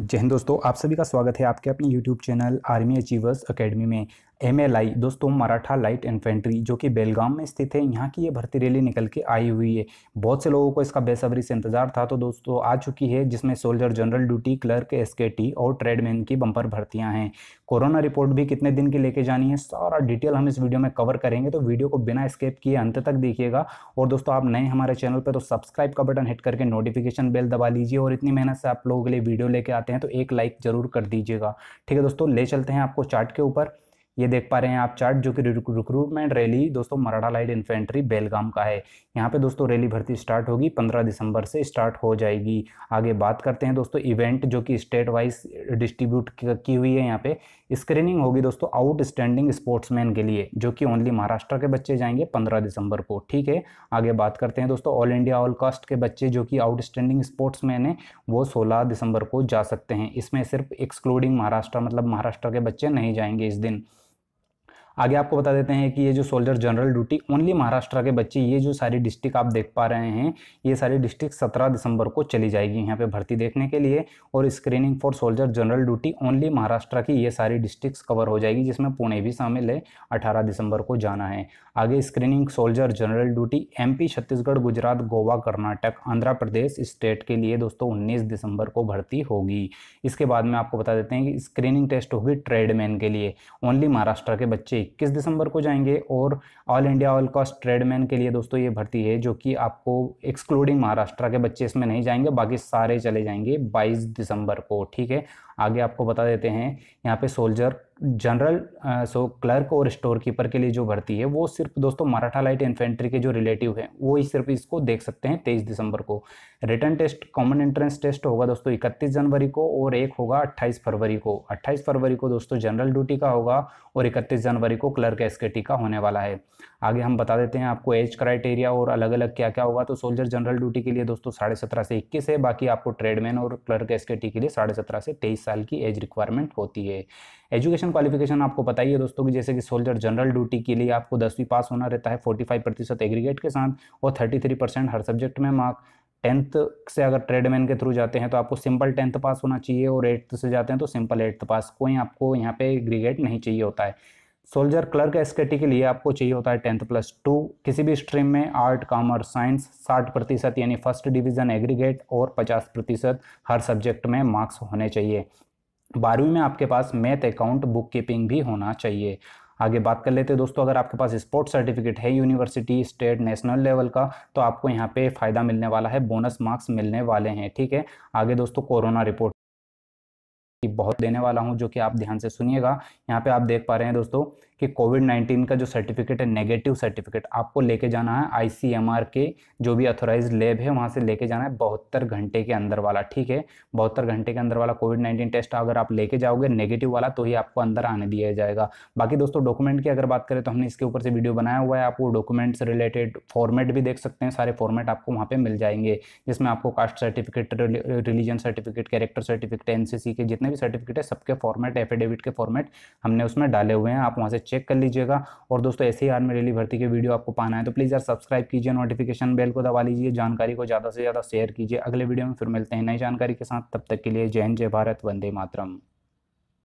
जय हिंद दोस्तों आप सभी का स्वागत है आपके अपने YouTube channel army achievers academy में एम दोस्तों मराठा लाइट इन्फेंट्री जो कि बेलगाम में स्थित है यहाँ की ये भर्ती रैली निकल के आई हुई है बहुत से लोगों को इसका बेसब्री से इंतजार था तो दोस्तों आ चुकी है जिसमें soldier general duty clerk S और ट्रेडमैन की बम्पर भर्तियाँ हैं कोरोना रिपोर्ट भी कितने दिन की लेके जानी है सारा डिटेल हम इस वीडियो में कवर करेंगे तो वीडियो को बिना स्केप किए अंत तक देखिएगा और दोस्तों आप नए हमारे चैनल पर तो सब्सक्राइब का बटन हिट करके नोटिफिकेशन बेल दबा लीजिए और इतनी मेहनत से आप लोगों के लिए वीडियो लेके आते हैं तो एक लाइक जरूर कर दीजिएगा ठीक है दोस्तों ले चलते हैं आपको चार्ट के ऊपर ये देख पा रहे हैं आप चार्ट जो कि रिक्रूटमेंट रैली दोस्तों मराठा लाइट इन्फेंट्री बेलगाम का है यहाँ पे दोस्तों रैली भर्ती स्टार्ट होगी 15 दिसंबर से स्टार्ट हो जाएगी आगे बात करते हैं दोस्तों इवेंट जो कि स्टेट वाइज डिस्ट्रीब्यूट की हुई है यहाँ पे स्क्रीनिंग होगी दोस्तों आउटस्टैंडिंग स्पोर्ट्समैन के लिए जो कि ओनली महाराष्ट्र के बच्चे जाएंगे पंद्रह दिसंबर को ठीक है आगे बात करते हैं दोस्तों ऑल इंडिया ऑल कास्ट के बच्चे जो कि आउटस्टैंडिंग स्पोर्ट्समैन है वो सोलह दिसंबर को जा सकते हैं इसमें सिर्फ एक्सक्लूडिंग महाराष्ट्र मतलब महाराष्ट्र के बच्चे नहीं जाएंगे इस दिन आगे आपको बता देते हैं कि ये जो soldier general duty only Maharashtra के बच्चे ये जो सारी डिस्ट्रिक्ट आप देख पा रहे हैं ये सारी डिस्ट्रिक्ट सत्रह दिसंबर को चली जाएगी यहाँ पे भर्ती देखने के लिए और screening for soldier general duty only Maharashtra की ये सारी डिस्ट्रिक्ट कवर हो जाएगी जिसमें पुणे भी शामिल है अठारह दिसंबर को जाना है आगे स्क्रीनिंग सोल्जर जनरल ड्यूटी एम छत्तीसगढ़ गुजरात गोवा कर्नाटक आंध्र प्रदेश स्टेट के लिए दोस्तों उन्नीस दिसंबर को भर्ती होगी इसके बाद में आपको बता देते हैं कि स्क्रीनिंग टेस्ट होगी ट्रेडमैन के लिए ओनली महाराष्ट्र के बच्चे इक्कीस दिसंबर को जाएंगे और all India all caste tradesman के लिए दोस्तों ये भर्ती है जो कि आपको एक्सक्लूडिंग महाराष्ट्र के बच्चे इसमें नहीं जाएंगे बाकी सारे चले जाएंगे बाईस दिसंबर को ठीक है आगे आपको बता देते हैं यहाँ पे सोल्जर जनरल सो क्लर्क और स्टोर कीपर के लिए जो भर्ती है वो सिर्फ दोस्तों मराठा लाइट इन्फेंट्री के जो रिलेटिव हैं वो ही सिर्फ इसको देख सकते हैं तेईस दिसंबर को written test common entrance test होगा दोस्तों इकतीस जनवरी को और एक होगा अट्ठाईस फरवरी को अट्ठाईस फरवरी को दोस्तों जनरल ड्यूटी का होगा और इकतीस जनवरी तारीख को क्लर्क एस के टी का होने वाला है आगे हम बता देते हैं आपको एज क्राइटेरिया और अलग अलग क्या क्या होगा तो सोल्जर जनरल ड्यूटी के लिए दोस्तों साढ़े सत्रह से इक्कीस है बाकी आपको ट्रेडमैन और क्लर्क एस के टी के लिए साढ़े सत्रह से तेईस साल की एज रिक्वायरमेंट होती है एजुकेशन क्वालिफिकेशन आपको पता ही है दोस्तों कि जैसे कि सोल्जर जनरल ड्यूटी के लिए आपको दसवीं पास होना रहता है फोर्टी एग्रीगेट के साथ और थर्टी हर सब्जेक्ट में मार्क टेंथ से अगर ट्रेडमैन के थ्रू जाते हैं तो आपको सिंपल टेंथ पास होना चाहिए और एट्थ से जाते हैं तो सिंपल एट्थ पास कोई आपको यहाँ पे ग्रीगेट नहीं चाहिए होता है सोल्जर क्लर्क एस के लिए आपको चाहिए होता है टेंथ प्लस टू किसी भी स्ट्रीम में आर्ट कॉमर्स साइंस साठ प्रतिशत यानी फर्स्ट डिवीजन एग्रीगेट और पचास प्रतिशत हर सब्जेक्ट में मार्क्स होने चाहिए बारहवीं में आपके पास मैथ अकाउंट बुक कीपिंग भी होना चाहिए आगे बात कर लेते हैं दोस्तों अगर आपके पास स्पोर्ट्स सर्टिफिकेट है यूनिवर्सिटी स्टेट नेशनल लेवल का तो आपको यहाँ पे फ़ायदा मिलने वाला है बोनस मार्क्स मिलने वाले हैं ठीक है आगे दोस्तों कोरोना रिपोर्ट बहुत देने वाला हूँ जो कि आप ध्यान से सुनिएगा यहाँ पे आप देख पा रहे हैं दोस्तों कि कोविड 19 का जो सर्टिफिकेट है नेगेटिव सर्टिफिकेट आपको लेके जाना है आईसीएमआर के जो भी अथोराइज लेब है वहाँ से लेके जाना है बहत्तर घंटे के अंदर वाला ठीक है बहत्तर घंटे के अंदर वाला कोविड नाइन्टीन टेस्ट अगर आप लेके जाओगे नेगेटिव वाला तो ही आपको अंदर आने दिया जाएगा बाकी दोस्तों डॉक्यूमेंट की अगर बात करें तो हमने इसके ऊपर से वीडियो बनाया हुआ है आप वो डॉक्यूमेंट्स रिलेटेड फॉर्मेट भी देख सकते हैं सारे फॉर्मेट आपको वहाँ पर मिल जाएंगे जिसमें आपको caste certificate religion certificate character certificate NCC के जितने भी सर्टिफिकेट है सबके फॉर्मेट एफिडेविट के फॉर्मेट हमने उसमें डाले हुए हैं आप वहाँ से चेक कर लीजिएगा और दोस्तों ऐसे ही आर्मी रेली भर्ती के वीडियो आपको पाना है तो प्लीज़ यार सब्सक्राइब कीजिए नोटिफिकेशन बेल को दबा लीजिए जानकारी को ज़्यादा से ज़्यादा शेयर कीजिए अगले वीडियो में फिर मिलते हैं नई जानकारी के साथ तब तक के लिए जय हिंद जय भारत वंदे मातरम